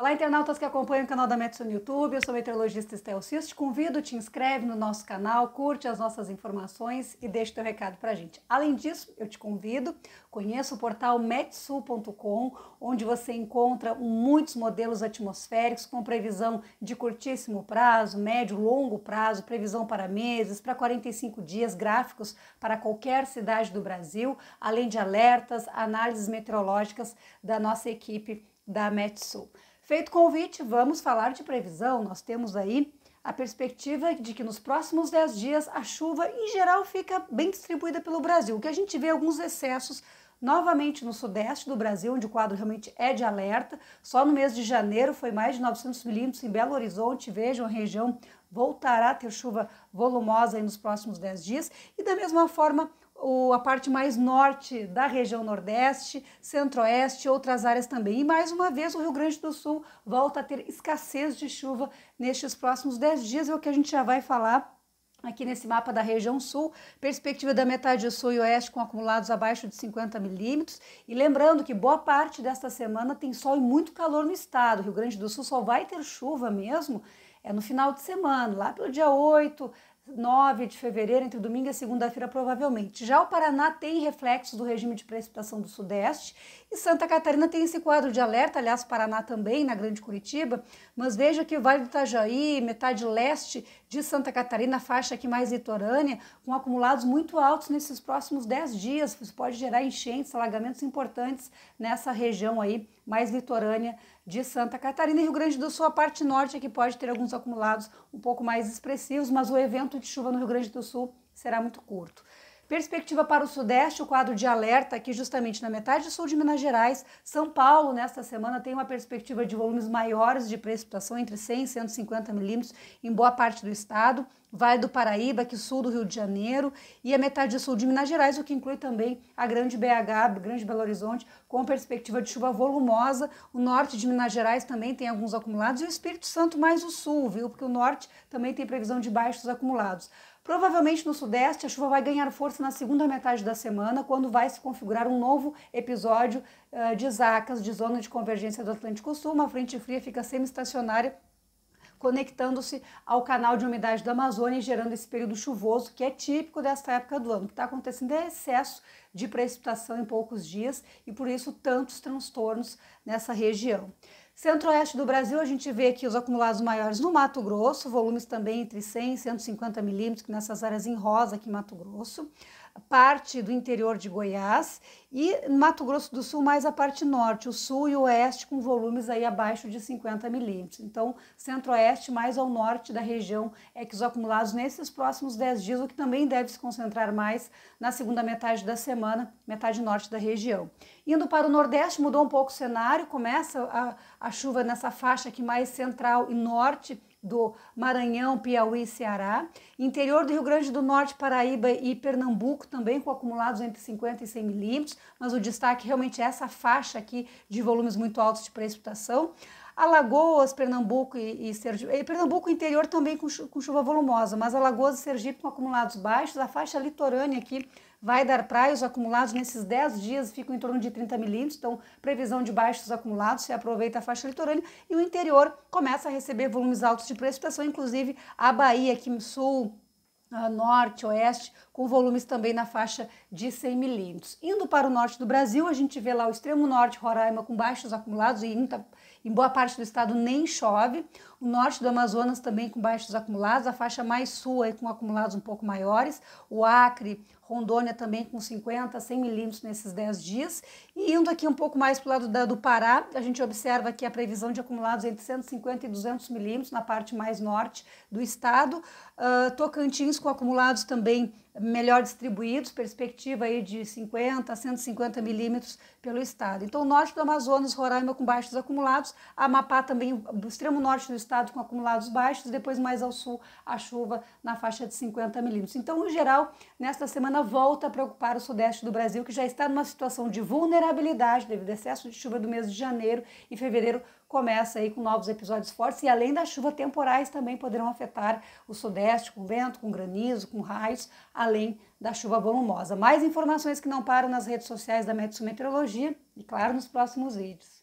Olá, internautas que acompanham o canal da Metsu no YouTube, eu sou meteorologista Estel Cis, te convido, te inscreve no nosso canal, curte as nossas informações e deixa teu recado pra gente. Além disso, eu te convido, conheça o portal metsu.com, onde você encontra muitos modelos atmosféricos com previsão de curtíssimo prazo, médio, longo prazo, previsão para meses, para 45 dias, gráficos para qualquer cidade do Brasil, além de alertas, análises meteorológicas da nossa equipe da Metsu. Feito o convite, vamos falar de previsão. Nós temos aí a perspectiva de que nos próximos 10 dias a chuva, em geral, fica bem distribuída pelo Brasil. O que a gente vê é alguns excessos novamente no sudeste do Brasil, onde o quadro realmente é de alerta. Só no mês de janeiro foi mais de 900 milímetros em Belo Horizonte. Vejam, a região voltará a ter chuva volumosa nos próximos 10 dias. E da mesma forma, o, a parte mais norte da região Nordeste, Centro-Oeste, outras áreas também. E mais uma vez, o Rio Grande do Sul volta a ter escassez de chuva nestes próximos 10 dias, é o que a gente já vai falar aqui nesse mapa da região sul, perspectiva da metade sul e oeste com acumulados abaixo de 50 milímetros. E lembrando que boa parte desta semana tem sol e muito calor no estado. O Rio Grande do Sul só vai ter chuva mesmo é no final de semana, lá pelo dia 8, 9 de fevereiro, entre domingo e segunda-feira, provavelmente. Já o Paraná tem reflexos do regime de precipitação do Sudeste e Santa Catarina tem esse quadro de alerta, aliás, Paraná também, na Grande Curitiba, mas veja que o Vale do Itajaí, metade leste, de Santa Catarina, faixa aqui mais litorânea, com acumulados muito altos nesses próximos 10 dias. Isso pode gerar enchentes, alagamentos importantes nessa região aí mais litorânea de Santa Catarina e Rio Grande do Sul, a parte norte aqui é pode ter alguns acumulados um pouco mais expressivos, mas o evento de chuva no Rio Grande do Sul será muito curto. Perspectiva para o Sudeste, o quadro de alerta aqui justamente na metade sul de Minas Gerais. São Paulo, nesta semana, tem uma perspectiva de volumes maiores de precipitação, entre 100 e 150 milímetros, em boa parte do estado. Vale do Paraíba, que sul do Rio de Janeiro, e a metade sul de Minas Gerais, o que inclui também a Grande BH, Grande Belo Horizonte, com perspectiva de chuva volumosa. O norte de Minas Gerais também tem alguns acumulados, e o Espírito Santo mais o sul, viu? Porque o norte também tem previsão de baixos acumulados. Provavelmente no Sudeste, a chuva vai ganhar força na segunda metade da semana, quando vai se configurar um novo episódio uh, de Zacas, de zona de convergência do Atlântico Sul. Uma frente fria fica semi-estacionária conectando-se ao canal de umidade da Amazônia e gerando esse período chuvoso que é típico desta época do ano. O que está acontecendo é excesso de precipitação em poucos dias e por isso tantos transtornos nessa região. Centro-oeste do Brasil, a gente vê aqui os acumulados maiores no Mato Grosso, volumes também entre 100 e 150 milímetros, nessas áreas em rosa aqui em Mato Grosso parte do interior de Goiás e Mato Grosso do Sul mais a parte norte, o sul e o oeste com volumes aí abaixo de 50 milímetros. Então, centro-oeste mais ao norte da região é que os acumulados nesses próximos 10 dias, o que também deve se concentrar mais na segunda metade da semana, metade norte da região. Indo para o nordeste, mudou um pouco o cenário, começa a, a chuva nessa faixa aqui mais central e norte, do Maranhão, Piauí e Ceará, interior do Rio Grande do Norte, Paraíba e Pernambuco também com acumulados entre 50 e 100 milímetros, mas o destaque realmente é essa faixa aqui de volumes muito altos de precipitação. Alagoas, Pernambuco e, e Sergipe. E eh, Pernambuco interior também com, chu com, chuva volumosa, mas Alagoas e Sergipe com acumulados baixos. A faixa litorânea aqui vai dar praias acumulados nesses 10 dias, ficam em torno de 30 milímetros. Então, previsão de baixos acumulados, se aproveita a faixa litorânea. E o interior começa a receber volumes altos de precipitação, inclusive a Bahia, aqui no sul, ah, norte, oeste, com volumes também na faixa de 100 milímetros. Indo para o norte do Brasil, a gente vê lá o extremo norte, Roraima, com baixos acumulados e em boa parte do estado nem chove o norte do Amazonas também com baixos acumulados, a faixa mais sul aí com acumulados um pouco maiores, o Acre, Rondônia também com 50, 100 milímetros nesses 10 dias. E indo aqui um pouco mais para o lado da, do Pará, a gente observa aqui a previsão de acumulados entre 150 e 200 milímetros na parte mais norte do estado. Uh, Tocantins com acumulados também melhor distribuídos, perspectiva aí de 50 a 150 milímetros pelo estado. Então, o norte do Amazonas, Roraima com baixos acumulados, Amapá também, o extremo norte do estado com acumulados baixos, depois mais ao sul a chuva na faixa de 50 milímetros. Então, em geral, nesta semana volta a preocupar o sudeste do Brasil, que já está numa situação de vulnerabilidade devido ao excesso de chuva do mês de janeiro e fevereiro, começa aí com novos episódios fortes e além da chuva, temporais também poderão afetar o sudeste com vento, com granizo, com raios, além da chuva volumosa. Mais informações que não param nas redes sociais da Metsu Meteorologia e, claro, nos próximos vídeos.